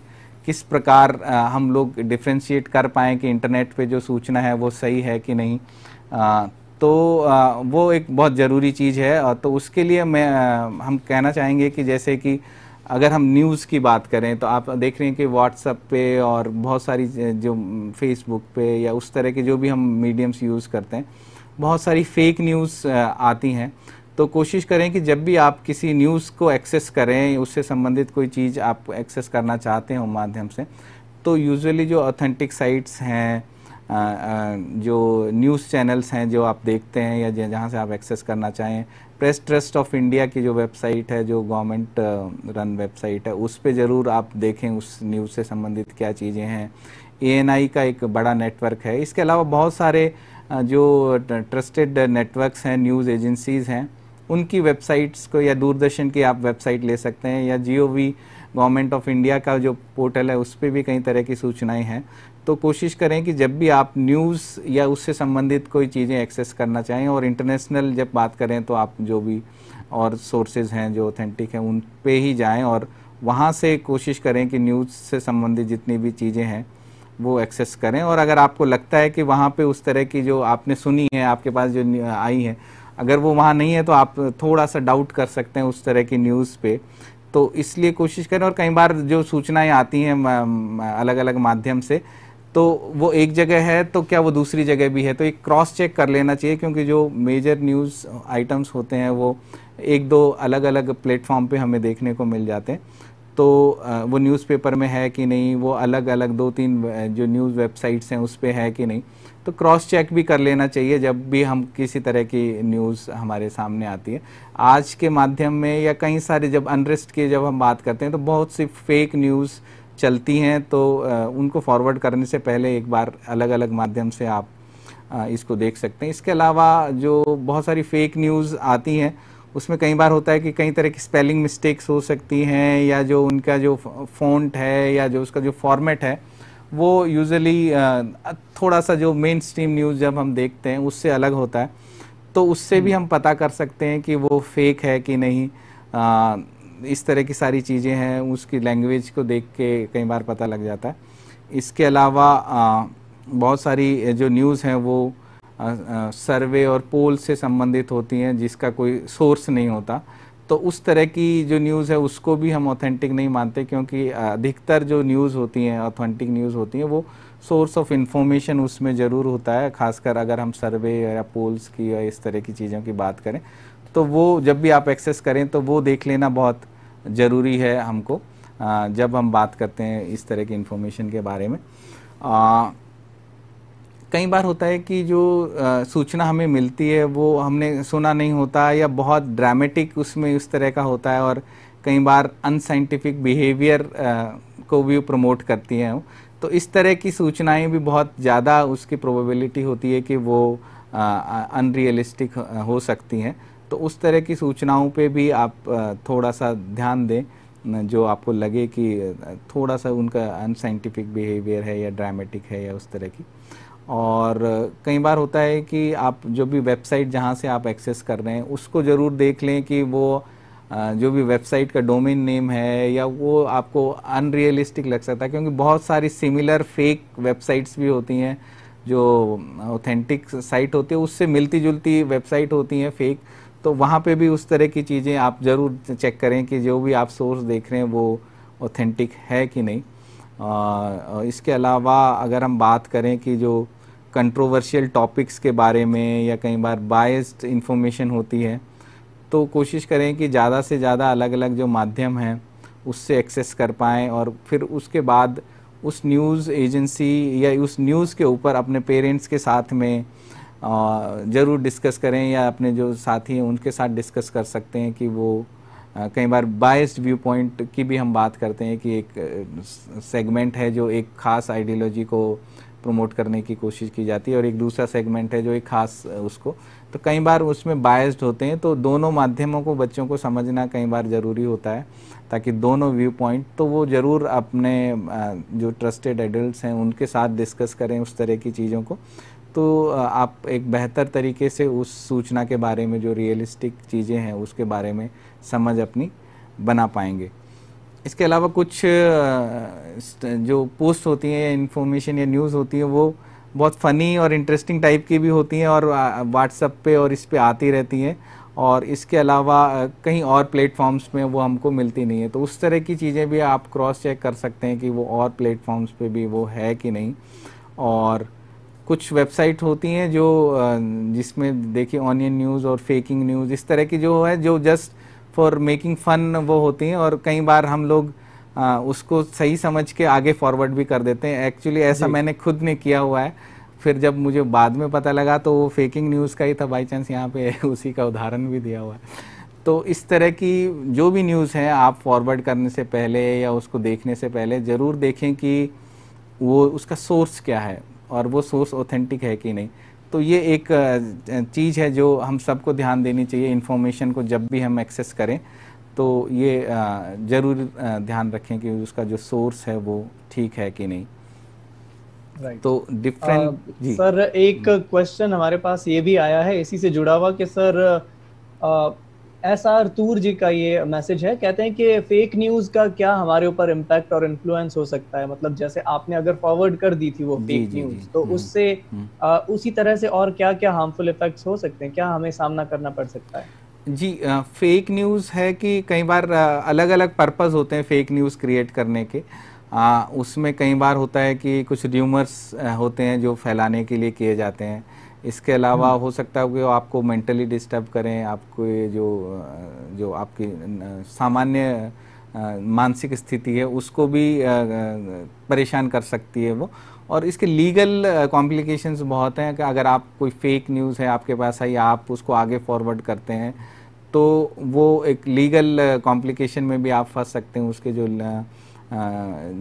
किस प्रकार हम लोग डिफ्रेंशिएट कर पाएँ कि इंटरनेट पे जो सूचना है वो सही है कि नहीं आ, तो आ, वो एक बहुत ज़रूरी चीज़ है और तो उसके लिए मैं हम कहना चाहेंगे कि जैसे कि अगर हम न्यूज़ की बात करें तो आप देख रहे हैं कि व्हाट्सअप पे और बहुत सारी जो फेसबुक पे या उस तरह के जो भी हम मीडियम्स यूज़ करते हैं बहुत सारी फेक न्यूज़ आती हैं तो कोशिश करें कि जब भी आप किसी न्यूज़ को एक्सेस करें उससे संबंधित कोई चीज़ आप एक्सेस करना चाहते हो माध्यम से तो यूजुअली जो ऑथेंटिक साइट्स हैं जो न्यूज़ चैनल्स हैं जो आप देखते हैं या जहाँ से आप एक्सेस करना चाहें प्रेस ट्रस्ट ऑफ इंडिया की जो वेबसाइट है जो गवर्नमेंट रन वेबसाइट है उस पर ज़रूर आप देखें उस न्यूज़ से संबंधित क्या चीज़ें हैं ए का एक बड़ा नेटवर्क है इसके अलावा बहुत सारे जो ट्रस्टेड नेटवर्क्स हैं न्यूज़ एजेंसीज़ हैं उनकी वेबसाइट्स को या दूरदर्शन की आप वेबसाइट ले सकते हैं या जियो गवर्नमेंट ऑफ इंडिया का जो पोर्टल है उस पर भी कई तरह की सूचनाएं हैं तो कोशिश करें कि जब भी आप न्यूज़ या उससे संबंधित कोई चीज़ें एक्सेस करना चाहें और इंटरनेशनल जब बात करें तो आप जो भी और सोर्सेज हैं जो ऑथेंटिक हैं उन पे ही जाएं और वहाँ से कोशिश करें कि न्यूज़ से संबंधित जितनी भी चीज़ें हैं वो एक्सेस करें और अगर आपको लगता है कि वहाँ पर उस तरह की जो आपने सुनी है आपके पास जो आई है अगर वो वहाँ नहीं है तो आप थोड़ा सा डाउट कर सकते हैं उस तरह की न्यूज़ पर तो इसलिए कोशिश करें और कई बार जो सूचनाएं आती हैं अलग अलग माध्यम से तो वो एक जगह है तो क्या वो दूसरी जगह भी है तो एक क्रॉस चेक कर लेना चाहिए क्योंकि जो मेजर न्यूज़ आइटम्स होते हैं वो एक दो अलग अलग प्लेटफॉर्म पे हमें देखने को मिल जाते हैं तो वो न्यूज़पेपर में है कि नहीं वो अलग अलग दो तीन जो न्यूज़ वेबसाइट्स हैं उस पर है कि नहीं तो क्रॉस चेक भी कर लेना चाहिए जब भी हम किसी तरह की न्यूज़ हमारे सामने आती है आज के माध्यम में या कई सारे जब अनरेस्ट की जब हम बात करते हैं तो बहुत सी फेक न्यूज़ चलती हैं तो उनको फॉरवर्ड करने से पहले एक बार अलग अलग माध्यम से आप इसको देख सकते हैं इसके अलावा जो बहुत सारी फेक न्यूज़ आती हैं उसमें कई बार होता है कि कई तरह की स्पेलिंग मिस्टेक्स हो सकती हैं या जो उनका जो फॉन्ट है या जो उसका जो फॉर्मेट है वो यूजुअली थोड़ा सा जो मेन स्ट्रीम न्यूज़ जब हम देखते हैं उससे अलग होता है तो उससे भी हम्म। हम पता कर सकते हैं कि वो फेक है कि नहीं इस तरह की सारी चीज़ें हैं उसकी लैंग्वेज को देख के कई बार पता लग जाता है इसके अलावा आ, बहुत सारी जो न्यूज़ हैं वो आ, आ, सर्वे और पोल से संबंधित होती हैं जिसका कोई सोर्स नहीं होता तो उस तरह की जो न्यूज़ है उसको भी हम ऑथेंटिक नहीं मानते क्योंकि अधिकतर जो न्यूज़ होती हैं ऑथेंटिक न्यूज़ होती हैं वो सोर्स ऑफ इन्फॉर्मेशन उसमें ज़रूर होता है खासकर अगर हम सर्वे या पोल्स की या इस तरह की चीज़ों की बात करें तो वो जब भी आप एक्सेस करें तो वो देख लेना बहुत ज़रूरी है हमको जब हम बात करते हैं इस तरह की इन्फॉर्मेशन के बारे में आ, कई बार होता है कि जो आ, सूचना हमें मिलती है वो हमने सुना नहीं होता या बहुत ड्रामेटिक उसमें उस तरह का होता है और कई बार अनसाइंटिफिक बिहेवियर को भी प्रमोट करती हैं तो इस तरह की सूचनाएं भी बहुत ज़्यादा उसकी प्रोबेबिलिटी होती है कि वो अनरियलिस्टिक हो सकती हैं तो उस तरह की सूचनाओं पे भी आप थोड़ा सा ध्यान दें जो आपको लगे कि थोड़ा सा उनका अनसाइंटिफिक बिहेवियर है या ड्रामेटिक है या उस तरह की और कई बार होता है कि आप जो भी वेबसाइट जहाँ से आप एक्सेस कर रहे हैं उसको ज़रूर देख लें कि वो जो भी वेबसाइट का डोमेन नेम है या वो आपको अनरियलिस्टिक लग सकता है क्योंकि बहुत सारी सिमिलर फेक वेबसाइट्स भी होती हैं जो ऑथेंटिक साइट होती है उससे मिलती जुलती वेबसाइट होती हैं फेक तो वहाँ पे भी उस तरह की चीज़ें आप ज़रूर चेक करें कि जो भी आप सोर्स देख रहे हैं वो ऑथेंटिक है कि नहीं आ, इसके अलावा अगर हम बात करें कि जो कंट्रोवर्शियल टॉपिक्स के बारे में या कई बार बायस्ड इन्फॉर्मेशन होती है तो कोशिश करें कि ज़्यादा से ज़्यादा अलग अलग जो माध्यम हैं उससे एक्सेस कर पाएँ और फिर उसके बाद उस न्यूज़ एजेंसी या उस न्यूज़ के ऊपर अपने पेरेंट्स के साथ में ज़रूर डिस्कस करें या अपने जो साथी हैं उनके साथ डिस्कस कर सकते हैं कि वो कई बार बायस्ड व्यू पॉइंट की भी हम बात करते हैं कि एक सेगमेंट है जो एक खास आइडियोलॉजी को प्रमोट करने की कोशिश की जाती है और एक दूसरा सेगमेंट है जो एक खास उसको तो कई बार उसमें बायस्ड होते हैं तो दोनों माध्यमों को बच्चों को समझना कई बार ज़रूरी होता है ताकि दोनों व्यू पॉइंट तो वो ज़रूर अपने जो ट्रस्टेड एडल्ट हैं उनके साथ डिस्कस करें उस तरह की चीज़ों को तो आप एक बेहतर तरीके से उस सूचना के बारे में जो रियलिस्टिक चीज़ें हैं उसके बारे में समझ अपनी बना पाएंगे इसके अलावा कुछ जो पोस्ट होती हैं इन्फॉर्मेशन या न्यूज़ होती है वो बहुत फ़नी और इंटरेस्टिंग टाइप की भी होती हैं और व्हाट्सअप पे और इस पर आती रहती हैं और इसके अलावा कहीं और प्लेटफॉर्म्स में वो हमको मिलती नहीं है तो उस तरह की चीज़ें भी आप क्रॉस चेक कर सकते हैं कि वो और प्लेटफॉर्म्स पे भी वो है कि नहीं और कुछ वेबसाइट होती हैं जो जिसमें देखिए ऑनियन न्यूज़ और फेकिंग न्यूज़ इस तरह की जो है जो जस्ट फॉर मेकिंग फ़न वो होती हैं और कई बार हम लोग आ, उसको सही समझ के आगे फॉरवर्ड भी कर देते हैं एक्चुअली ऐसा मैंने खुद ने किया हुआ है फिर जब मुझे बाद में पता लगा तो वो फेकिंग न्यूज़ का ही था बाई चांस यहाँ पे उसी का उदाहरण भी दिया हुआ है तो इस तरह की जो भी न्यूज़ है आप फॉरवर्ड करने से पहले या उसको देखने से पहले ज़रूर देखें कि वो उसका सोर्स क्या है और वो सोर्स ऑथेंटिक है कि नहीं तो ये एक चीज़ है जो हम सबको ध्यान देनी चाहिए इन्फॉर्मेशन को जब भी हम एक्सेस करें तो ये ज़रूर ध्यान रखें कि उसका जो सोर्स है वो ठीक है कि नहीं Right. तो डिफरेंट सर एक क्वेश्चन हम्म। हमारे पास ये भी आया है इसी से जुड़ा हुआ कि sir S R Toor ji का ये मैसेज है कहते हैं कि फेक न्यूज का क्या हमारे ऊपर इम्पैक्ट और इन्फ्लुएंस हो सकता है मतलब जैसे आपने अगर फॉरवर्ड कर दी थी वो फेक न्यूज तो हम्म, उससे आ, हम्म। उसी तरह से और क्या क्या हार्मफुल इफेक्ट्स हो सकते हैं क्या हमें सामना करना पड़ सकता है जी फेक न्यूज़ है कि कई बार अलग अलग पर्पज़ होते हैं फेक न्यूज़ क्रिएट करने के आ, उसमें कई बार होता है कि कुछ र्यूमर्स होते हैं जो फैलाने के लिए किए जाते हैं इसके अलावा हम्म। हो सकता है कि आपको मेंटली डिस्टर्ब करें आपको जो जो आपकी सामान्य मानसिक स्थिति है उसको भी परेशान कर सकती है वो और इसके लीगल कॉम्प्लिकेशंस बहुत हैं कि अगर आप कोई फेक न्यूज़ है आपके पास आई आप उसको आगे फॉरवर्ड करते हैं तो वो एक लीगल कॉम्प्लिकेशन में भी आप फंस सकते हैं उसके जो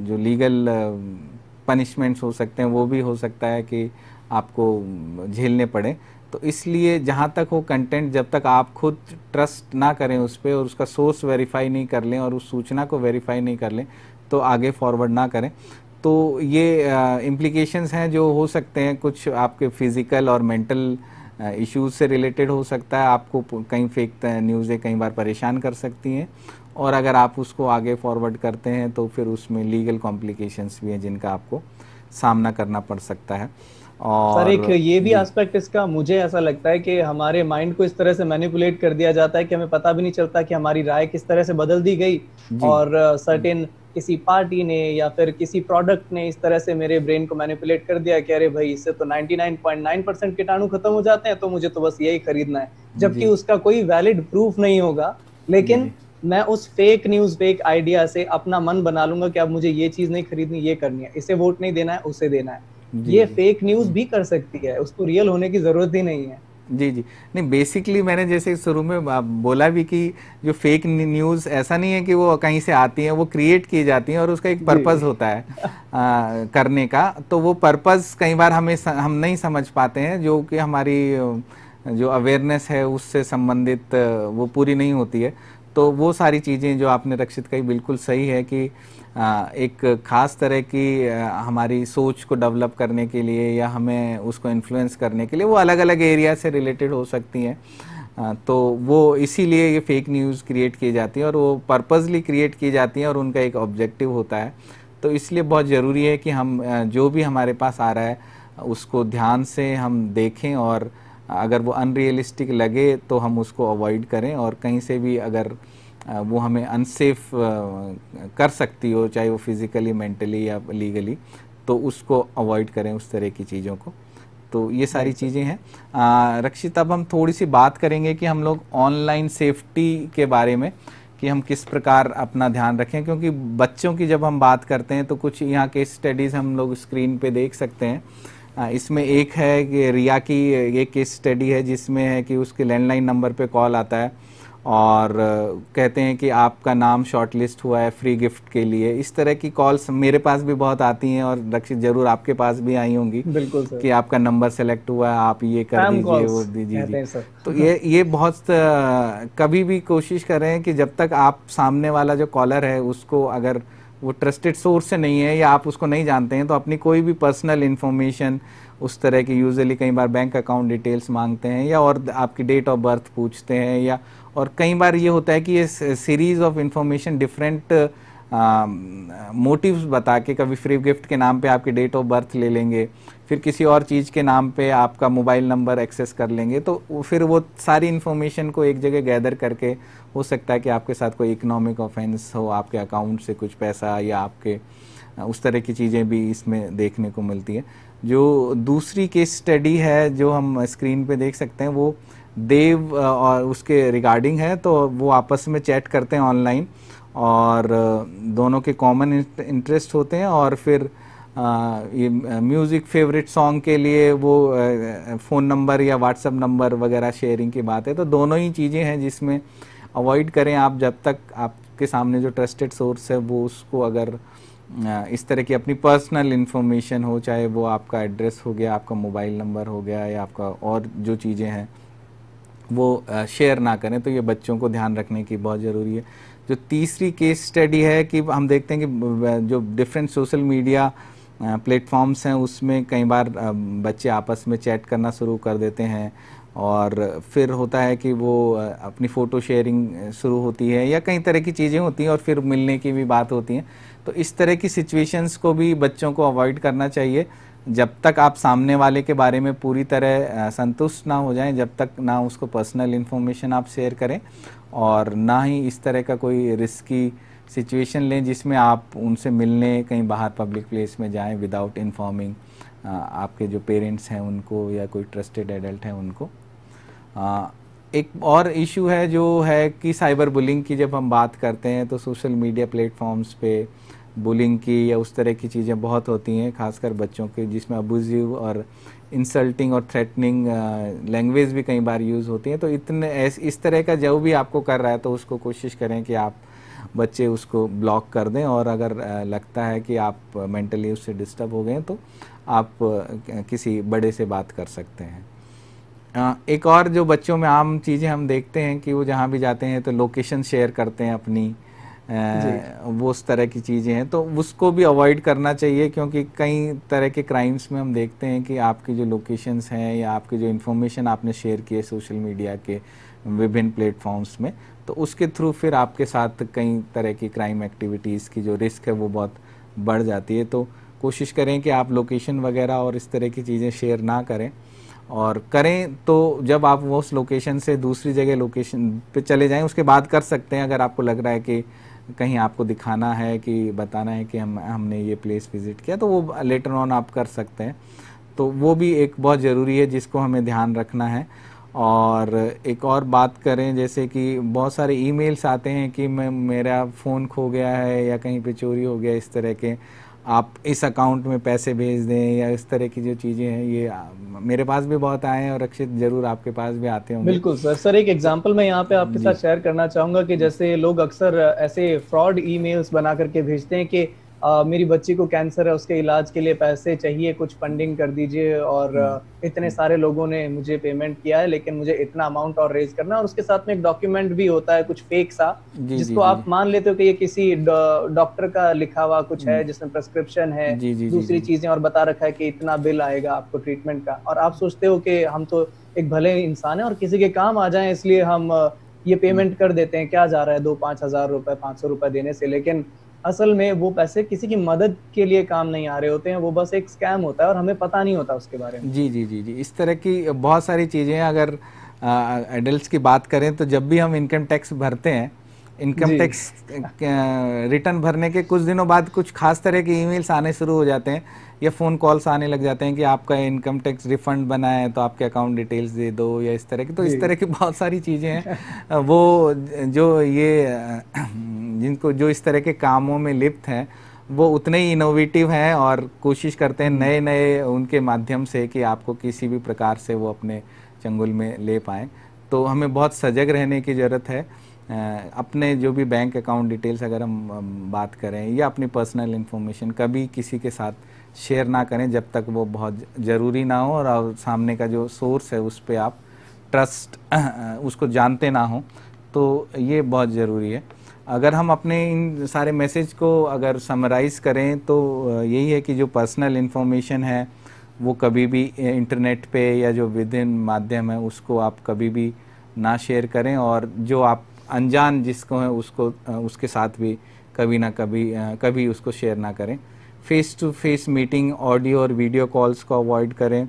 जो लीगल पनिशमेंट्स हो सकते हैं वो भी हो सकता है कि आपको झेलने पड़े तो इसलिए जहाँ तक हो कंटेंट जब तक आप खुद ट्रस्ट ना करें उस पर और उसका सोर्स वेरीफाई नहीं कर लें और उस सूचना को वेरीफाई नहीं कर लें तो आगे फॉरवर्ड ना करें तो ये इम्प्लीकेशंस हैं जो हो सकते हैं कुछ आपके फिज़िकल और मेंटल इश्यूज से रिलेटेड हो सकता है आपको कहीं फेक न्यूज़ें कई बार परेशान कर सकती हैं और अगर आप उसको आगे फॉरवर्ड करते हैं तो फिर उसमें लीगल कॉम्प्लिकेशंस भी हैं जिनका आपको सामना करना पड़ सकता है और सर एक ये भी एस्पेक्ट इसका मुझे ऐसा लगता है कि हमारे माइंड को इस तरह से मैनिपुलेट कर दिया जाता है कि हमें पता भी नहीं चलता कि हमारी राय किस तरह से बदल दी गई और सर्टेन किसी पार्टी ने या फिर किसी प्रोडक्ट ने इस तरह से मेरे ब्रेन को मैनिपुलेट कर दिया कि अरे भाई इससे तो 99.9 परसेंट कीटाणु खत्म हो जाते हैं तो मुझे तो बस यही खरीदना है जबकि उसका कोई वैलिड प्रूफ नहीं होगा लेकिन मैं उस फेक न्यूज फेक आइडिया से अपना मन बना लूंगा कि अब मुझे ये चीज नहीं खरीदनी ये करनी है इसे वोट नहीं देना है उसे देना है ये फेक न्यूज भी कर सकती है उसको रियल होने की जरूरत ही नहीं है जी जी नहीं बेसिकली मैंने जैसे शुरू में बोला भी कि जो फेक न्यूज़ ऐसा नहीं है कि वो कहीं से आती है वो क्रिएट की जाती है और उसका एक पर्पज होता है आ, करने का तो वो पर्पज कई बार हमें हम नहीं समझ पाते हैं जो कि हमारी जो अवेयरनेस है उससे संबंधित वो पूरी नहीं होती है तो वो सारी चीज़ें जो आपने रक्षित कही बिल्कुल सही है कि एक ख़ास तरह की हमारी सोच को डेवलप करने के लिए या हमें उसको इन्फ्लुएंस करने के लिए वो अलग अलग एरिया से रिलेटेड हो सकती हैं तो वो इसीलिए ये फेक न्यूज़ क्रिएट की जाती हैं और वो पर्पज़ली क्रिएट की जाती हैं और उनका एक ऑब्जेक्टिव होता है तो इसलिए बहुत ज़रूरी है कि हम जो भी हमारे पास आ रहा है उसको ध्यान से हम देखें और अगर वो अनरियलिस्टिक लगे तो हम उसको अवॉइड करें और कहीं से भी अगर वो हमें अनसेफ कर सकती हो चाहे वो फिज़िकली मेंटली या लीगली तो उसको अवॉइड करें उस तरह की चीज़ों को तो ये सारी चीज़ें हैं रक्षित अब हम थोड़ी सी बात करेंगे कि हम लोग ऑनलाइन सेफ्टी के बारे में कि हम किस प्रकार अपना ध्यान रखें क्योंकि बच्चों की जब हम बात करते हैं तो कुछ यहाँ के स्टडीज़ हम लोग स्क्रीन पे देख सकते हैं इसमें एक है कि रिया की एक केस स्टडी है जिसमें है कि उसके लैंडलाइन नंबर पे कॉल आता है और कहते हैं कि आपका नाम शॉर्ट लिस्ट हुआ है फ्री गिफ्ट के लिए इस तरह की कॉल्स मेरे पास भी बहुत आती हैं और रक्षित जरूर आपके पास भी आई होंगी बिल्कुल सर। कि आपका नंबर सेलेक्ट हुआ है आप ये कर दीजिए वो दीजिए तो ये ये बहुत कभी भी कोशिश करें कि जब तक आप सामने वाला जो कॉलर है उसको अगर वो ट्रस्टेड सोर्स से नहीं है या आप उसको नहीं जानते हैं तो अपनी कोई भी पर्सनल इन्फॉर्मेशन उस तरह के यूजली कई बार बैंक अकाउंट डिटेल्स मांगते हैं या और आपकी डेट ऑफ बर्थ पूछते हैं या और कई बार ये होता है कि ये series of information different motives बता के कभी फ्री गिफ्ट के नाम पे आपकी डेट ऑफ बर्थ ले लेंगे फिर किसी और चीज़ के नाम पे आपका मोबाइल नंबर एक्सेस कर लेंगे तो फिर वो सारी इन्फॉर्मेशन को एक जगह गैदर करके हो सकता है कि आपके साथ कोई इकोनॉमिक ऑफेंस हो आपके अकाउंट से कुछ पैसा या आपके उस तरह की चीज़ें भी इसमें देखने को मिलती है जो दूसरी केस स्टडी है जो हम स्क्रीन पे देख सकते हैं वो देव और उसके रिगार्डिंग है तो वो आपस में चैट करते हैं ऑनलाइन और दोनों के कॉमन इंटरेस्ट होते हैं और फिर ये म्यूज़िक फेवरेट सॉन्ग के लिए वो फ़ोन नंबर या व्हाट्सएप नंबर वगैरह शेयरिंग की बात है तो दोनों ही चीज़ें हैं जिसमें अवॉइड करें आप जब तक आपके सामने जो ट्रस्टेड सोर्स है वो उसको अगर इस तरह की अपनी पर्सनल इन्फॉर्मेशन हो चाहे वो आपका एड्रेस हो गया आपका मोबाइल नंबर हो गया या आपका और जो चीज़ें हैं वो शेयर ना करें तो ये बच्चों को ध्यान रखने की बहुत ज़रूरी है जो तीसरी केस स्टडी है कि हम देखते हैं कि जो डिफरेंट सोशल मीडिया प्लेटफॉर्म्स हैं उसमें कई बार बच्चे आपस में चैट करना शुरू कर देते हैं और फिर होता है कि वो अपनी फ़ोटो शेयरिंग शुरू होती है या कई तरह की चीज़ें होती हैं और फिर मिलने की भी बात होती है तो इस तरह की सिचुएशंस को भी बच्चों को अवॉइड करना चाहिए जब तक आप सामने वाले के बारे में पूरी तरह संतुष्ट ना हो जाएं जब तक ना उसको पर्सनल इन्फॉर्मेशन आप शेयर करें और ना ही इस तरह का कोई रिस्की सिचुएशन लें जिसमें आप उनसे मिलने कहीं बाहर पब्लिक प्लेस में जाएं विदाउट इन्फॉर्मिंग आपके जो पेरेंट्स हैं उनको या कोई ट्रस्टेड एडल्ट हैं उनको आ, एक और इशू है जो है कि साइबर बुलिंग की जब हम बात करते हैं तो सोशल मीडिया प्लेटफॉर्म्स पर बुलिंग की या उस तरह की चीज़ें बहुत होती हैं खासकर बच्चों के जिसमें अबूजिव और इंसल्टिंग और थ्रेटनिंग लैंग्वेज भी कई बार यूज़ होती हैं तो इतने इस तरह का जब भी आपको कर रहा है तो उसको कोशिश करें कि आप बच्चे उसको ब्लॉक कर दें और अगर लगता है कि आप मेंटली उससे डिस्टर्ब हो गए तो आप किसी बड़े से बात कर सकते हैं एक और जो बच्चों में आम चीज़ें हम देखते हैं कि वो जहाँ भी जाते हैं तो लोकेशन शेयर करते हैं अपनी वो उस तरह की चीज़ें हैं तो उसको भी अवॉइड करना चाहिए क्योंकि कई तरह के क्राइम्स में हम देखते हैं कि आपकी जो लोकेशंस हैं या आपकी जो इन्फॉर्मेशन आपने शेयर किए सोशल मीडिया के विभिन्न प्लेटफॉर्म्स में तो उसके थ्रू फिर आपके साथ कई तरह की क्राइम एक्टिविटीज़ की जो रिस्क है वो बहुत बढ़ जाती है तो कोशिश करें कि आप लोकेशन वगैरह और इस तरह की चीज़ें शेयर ना करें और करें तो जब आप वो उस लोकेशन से दूसरी जगह लोकेशन पे चले जाएं उसके बाद कर सकते हैं अगर आपको लग रहा है कि कहीं आपको दिखाना है कि बताना है कि हम हमने ये प्लेस विज़िट किया तो वो लेटर ऑन आप कर सकते हैं तो वो भी एक बहुत ज़रूरी है जिसको हमें ध्यान रखना है और एक और बात करें जैसे कि बहुत सारे ईमेल्स आते हैं कि मैं मेरा फ़ोन खो गया है या कहीं पे चोरी हो गया इस तरह के आप इस अकाउंट में पैसे भेज दें या इस तरह की जो चीज़ें हैं ये मेरे पास भी बहुत आए हैं और अक्षित जरूर आपके पास भी आते होंगे बिल्कुल सर सर एक एग्जांपल मैं यहाँ पे आपके साथ शेयर करना चाहूंगा कि जैसे लोग अक्सर ऐसे फ्रॉड ईमेल्स बना करके भेजते हैं कि आ, मेरी बच्ची को कैंसर है उसके इलाज के लिए पैसे चाहिए कुछ फंडिंग कर दीजिए और हम्म। इतने सारे लोगों ने मुझे पेमेंट किया है लेकिन मुझे इतना अमाउंट और रेज करना और उसके साथ में एक डॉक्यूमेंट भी होता है कुछ फेक सा जी, जिसको जी, आप जी. मान लेते हो कि ये किसी डॉक्टर का लिखा हुआ कुछ है हम्म। जिसमें प्रेस्क्रिप्शन है दूसरी चीजें और बता रखा है कि इतना बिल आएगा आपको ट्रीटमेंट का और आप सोचते हो कि हम तो एक भले इंसान है और किसी के काम आ जाए इसलिए हम ये पेमेंट हम्म। कर देते हैं क्या जा रहा है दो पांच हजार रुपए पांच सौ रुपए देने से लेकिन असल में वो पैसे किसी की मदद के लिए काम नहीं आ रहे होते हैं वो बस एक स्कैम होता है और हमें पता नहीं होता उसके बारे में जी जी जी जी इस तरह की बहुत सारी चीज़ें अगर एडल्ट की बात करें तो जब भी हम इनकम टैक्स भरते हैं इनकम टैक्स रिटर्न भरने के कुछ दिनों बाद कुछ खास तरह के ईमेल्स आने शुरू हो जाते हैं या फ़ोन कॉल्स आने लग जाते हैं कि आपका इनकम टैक्स रिफंड बना है तो आपके अकाउंट डिटेल्स दे दो या इस तरह की तो इस तरह की बहुत सारी चीज़ें हैं वो जो ये जिनको जो इस तरह के कामों में लिप्त हैं वो उतने ही इनोवेटिव हैं और कोशिश करते हैं हम्म। नए नए उनके माध्यम से कि आपको किसी भी प्रकार से वो अपने चंगुल में ले पाएँ तो हमें बहुत सजग रहने की ज़रूरत है अपने जो भी बैंक अकाउंट डिटेल्स अगर हम बात करें या अपनी पर्सनल इन्फॉर्मेशन कभी किसी के साथ शेयर ना करें जब तक वो बहुत ज़रूरी ना हो और सामने का जो सोर्स है उस पर आप ट्रस्ट उसको जानते ना हो तो ये बहुत ज़रूरी है अगर हम अपने इन सारे मैसेज को अगर समराइज़ करें तो यही है कि जो पर्सनल इन्फॉर्मेशन है वो कभी भी इंटरनेट पे या जो इन माध्यम है उसको आप कभी भी ना शेयर करें और जो आप अनजान जिसको है उसको उसके साथ भी कभी ना कभी कभी उसको शेयर ना करें face to face meeting audio और वीडियो कॉल्स को अवॉइड करें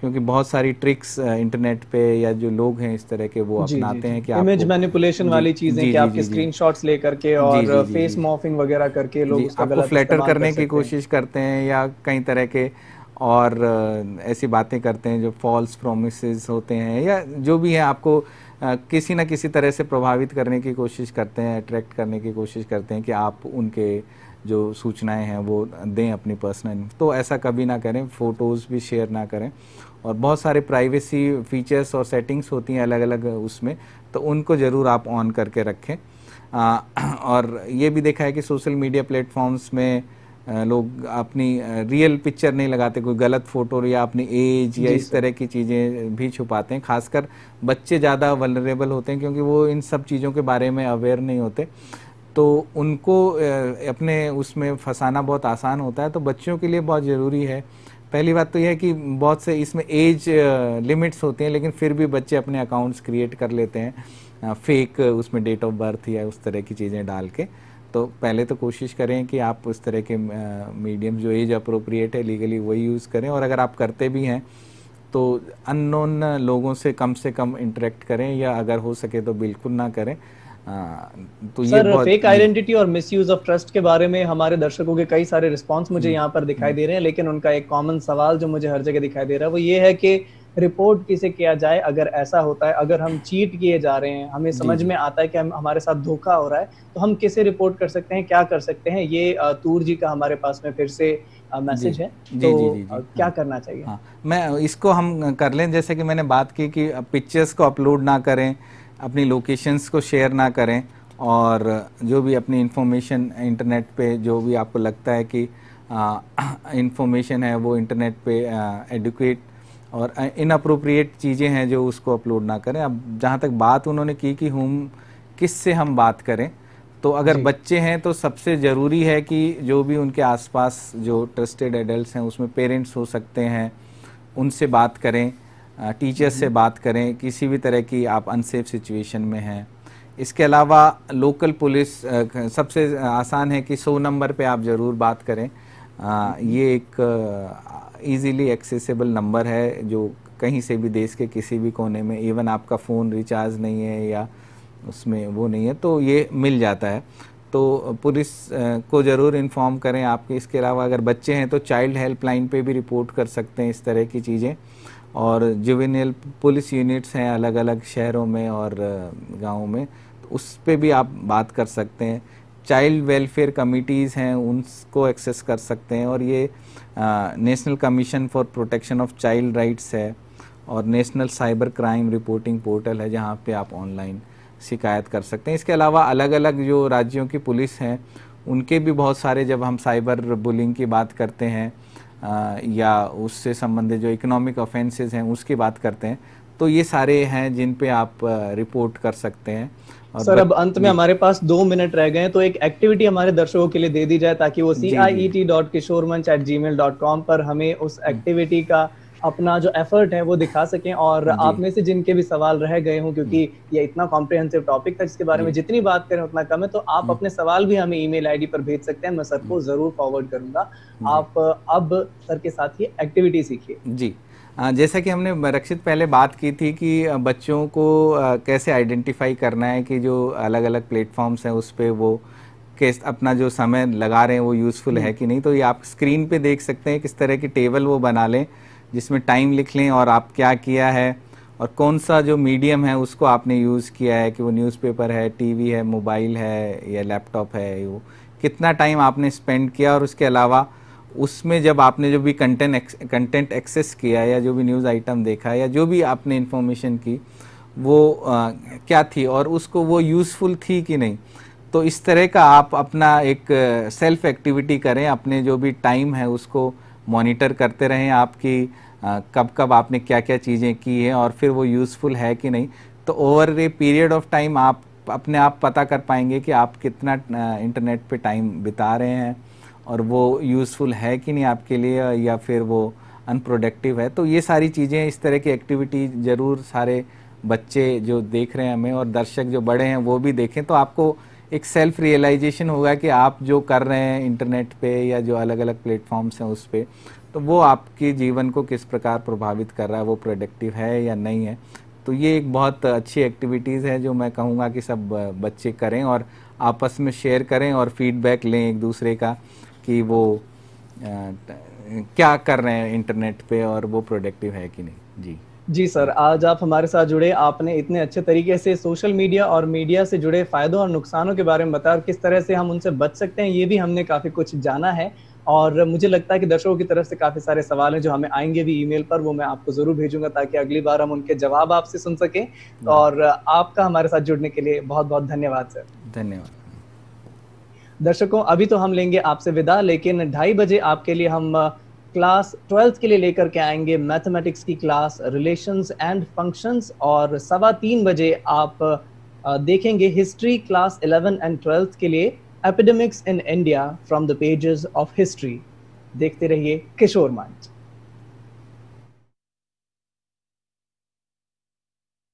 क्योंकि बहुत सारी ट्रिक्स इंटरनेट पे या जो लोग हैं इस तरह के वो अपनाते जी, हैं कि इमेज मैनिपुलेशन वाली चीजें कि आपके स्क्रीनशॉट्स लेकर के और जी, जी, फेस मॉफिंग वगैरह करके लोग आपको फ्लैटर करने की कोशिश करते हैं या कई तरह के और ऐसी बातें करते हैं जो फॉल्स प्रोमिस होते हैं या जो भी है आपको किसी ना किसी तरह से प्रभावित करने की कोशिश करते हैं अट्रैक्ट करने की कोशिश करते हैं कि आप उनके जो सूचनाएं हैं वो दें अपनी पर्सनल तो ऐसा कभी ना करें फ़ोटोज़ भी शेयर ना करें और बहुत सारे प्राइवेसी फीचर्स और सेटिंग्स होती हैं अलग अलग उसमें तो उनको ज़रूर आप ऑन करके रखें आ, और ये भी देखा है कि सोशल मीडिया प्लेटफॉर्म्स में लोग अपनी रियल पिक्चर नहीं लगाते कोई गलत फोटो या अपनी एज या इस तरह की चीज़ें भी छुपाते हैं खासकर बच्चे ज़्यादा वलरेबल होते हैं क्योंकि वो इन सब चीज़ों के बारे में अवेयर नहीं होते तो उनको अपने उसमें फंसाना बहुत आसान होता है तो बच्चों के लिए बहुत ज़रूरी है पहली बात तो यह है कि बहुत से इसमें एज लिमिट्स होते हैं लेकिन फिर भी बच्चे अपने अकाउंट्स क्रिएट कर लेते हैं फेक उसमें डेट ऑफ बर्थ या उस तरह की चीज़ें डाल के तो पहले तो कोशिश करें कि आप उस तरह के मीडियम जो एज अप्रोप्रिएट है लीगली वही यूज़ करें और अगर आप करते भी हैं तो अननोन लोगों से कम से कम इंटरेक्ट करें या अगर हो सके तो बिल्कुल ना करें हाँ, तो ये सर, फेक आइडेंटिटी और ऑफ ट्रस्ट के बारे में हमारे दर्शकों के कई सारे मुझे यहाँ पर दिखाई दे रहे हैं लेकिन उनका एक कॉमन सवाल जो मुझे हर जगह दिखाई दे रहा है वो ये है कि रिपोर्ट किसे किया जाए अगर ऐसा होता है अगर हम चीट किए जा रहे हैं हमें समझ में आता है कि हम हमारे साथ धोखा हो रहा है तो हम किसे रिपोर्ट कर सकते हैं क्या कर सकते हैं ये तूर जी का हमारे पास में फिर से मैसेज है तो जी, जी, जी, क्या हाँ, करना चाहिए हाँ, मैं इसको हम कर लें जैसे कि मैंने बात की कि पिक्चर्स को अपलोड ना करें अपनी लोकेशंस को शेयर ना करें और जो भी अपनी इंफॉर्मेशन इंटरनेट पे जो भी आपको लगता है कि इंफॉर्मेशन है वो इंटरनेट पे एडुकेट और इनअप्रोप्रिएट चीज़ें हैं जो उसको अपलोड ना करें अब जहाँ तक बात उन्होंने की कि हम किस से हम बात करें तो अगर बच्चे हैं तो सबसे ज़रूरी है कि जो भी उनके आसपास जो ट्रस्टेड एडल्ट हैं उसमें पेरेंट्स हो सकते हैं उनसे बात करें टीचर्स से हम्म। बात करें किसी भी तरह की आप अनसेफ सिचुएशन में हैं इसके अलावा लोकल पुलिस सबसे आसान है कि सो नंबर पे आप ज़रूर बात करें हम्म। ये एक इजीली एक्सेसिबल नंबर है जो कहीं से भी देश के किसी भी कोने में इवन आपका फ़ोन रिचार्ज नहीं है या उसमें वो नहीं है तो ये मिल जाता है तो पुलिस को ज़रूर इन्फॉर्म करें आपके इसके अलावा अगर बच्चे हैं तो चाइल्ड हेल्पलाइन पे भी रिपोर्ट कर सकते हैं इस तरह की चीज़ें और जुवेनियल पुलिस यूनिट्स हैं अलग अलग शहरों में और गाँव में तो उस पर भी आप बात कर सकते हैं चाइल्ड वेलफेयर कमिटीज़ हैं उनको एक्सेस कर सकते हैं और ये national commission for protection of child rights है और national cyber crime reporting portal है जहाँ पे आप ऑनलाइन शिकायत कर सकते हैं इसके अलावा अलग अलग जो राज्यों की पुलिस हैं उनके भी बहुत सारे जब हम साइबर बुलिंग की बात करते हैं या उससे संबंधित जो इकोनॉमिक ऑफेंसेस हैं उसकी बात करते हैं तो ये सारे हैं जिन पे आप रिपोर्ट कर सकते हैं और सर अब अंत में हमारे पास दो मिनट रह गए तो एक एक्टिविटी हमारे दर्शकों के लिए दे दी जाए ताकि वो सी I E T dot Kishore Manch at Gmail dot com पर हमें उस एक्टिविटी हम्म। का अपना जो एफर्ट है वो दिखा सकें और आप में से जिनके भी सवाल रह गए हों क्योंकि हम्म। ये इतना कॉम्प्रिहेंसिव टॉपिक था जिसके बारे में जितनी बात करें उतना कम है तो आप हम्म। अपने सवाल भी हमें ई मेल पर भेज सकते हैं मैं सर को हम्म। जरूर फॉरवर्ड करूंगा आप अब सर के साथ ही एक्टिविटी सीखिए जी जैसा कि हमने रक्षित पहले बात की थी कि बच्चों को कैसे आइडेंटिफाई करना है कि जो अलग अलग प्लेटफॉर्म्स हैं उस पर वो के अपना जो समय लगा रहे हैं वो यूज़फुल है कि नहीं तो ये आप स्क्रीन पे देख सकते हैं किस तरह की टेबल वो बना लें जिसमें टाइम लिख लें और आप क्या किया है और कौन सा जो मीडियम है उसको आपने यूज़ किया है कि वो न्यूज़पेपर है टीवी है मोबाइल है या लैपटॉप है वो कितना टाइम आपने स्पेंड किया और उसके अलावा उसमें जब आपने जो भी कंटेंट कंटेंट एक्सेस किया या जो भी न्यूज़ आइटम देखा या जो भी आपने इन्फॉर्मेशन की वो आ, क्या थी और उसको वो यूज़फुल थी कि नहीं तो इस तरह का आप अपना एक सेल्फ एक्टिविटी करें अपने जो भी टाइम है उसको मॉनिटर करते रहें आपकी कब कब आपने क्या क्या चीज़ें की हैं और फिर वो यूज़फुल है कि नहीं तो over a period of time आप अपने आप पता कर पाएंगे कि आप कितना इंटरनेट पे टाइम बिता रहे हैं और वो यूज़फुल है कि नहीं आपके लिए या फिर वो अनप्रोडक्टिव है तो ये सारी चीज़ें इस तरह की एक्टिविटी ज़रूर सारे बच्चे जो देख रहे हैं हमें और दर्शक जो बड़े हैं वो भी देखें तो आपको एक सेल्फ रियलाइजेशन होगा कि आप जो कर रहे हैं इंटरनेट पे या जो अलग अलग प्लेटफॉर्म्स हैं उस पर तो वो आपके जीवन को किस प्रकार प्रभावित कर रहा है वो प्रोडक्टिव है या नहीं है तो ये एक बहुत अच्छी एक्टिविटीज़ है जो मैं कहूँगा कि सब बच्चे करें और आपस में शेयर करें और फीडबैक लें एक दूसरे का कि वो आ, क्या कर रहे हैं इंटरनेट पे और वो प्रोडक्टिव है कि नहीं जी जी सर आज आप हमारे साथ जुड़े आपने इतने अच्छे तरीके से सोशल मीडिया और मीडिया से जुड़े फायदों और नुकसानों के बारे में बताया और किस तरह से हम उनसे बच सकते हैं ये भी हमने काफ़ी कुछ जाना है और मुझे लगता है कि दर्शकों की तरफ से काफ़ी सारे सवाल हैं जो हमें आएंगे भी ईमेल पर वो मैं आपको ज़रूर भेजूंगा ताकि अगली बार हम उनके जवाब आपसे सुन सके और आपका हमारे साथ जुड़ने के लिए बहुत बहुत धन्यवाद सर धन्यवाद दर्शकों अभी तो हम लेंगे आपसे विदा लेकिन ढाई बजे आपके लिए हम क्लास ट्वेल्थ के लिए लेकर के आएंगे मैथमेटिक्स की क्लास रिलेशंस एंड फंक्शंस और सवा तीन बजे आप देखेंगे history class eleven and twelfth के लिए epidemics in India from the pages of history देखते रहिए किशोर मंच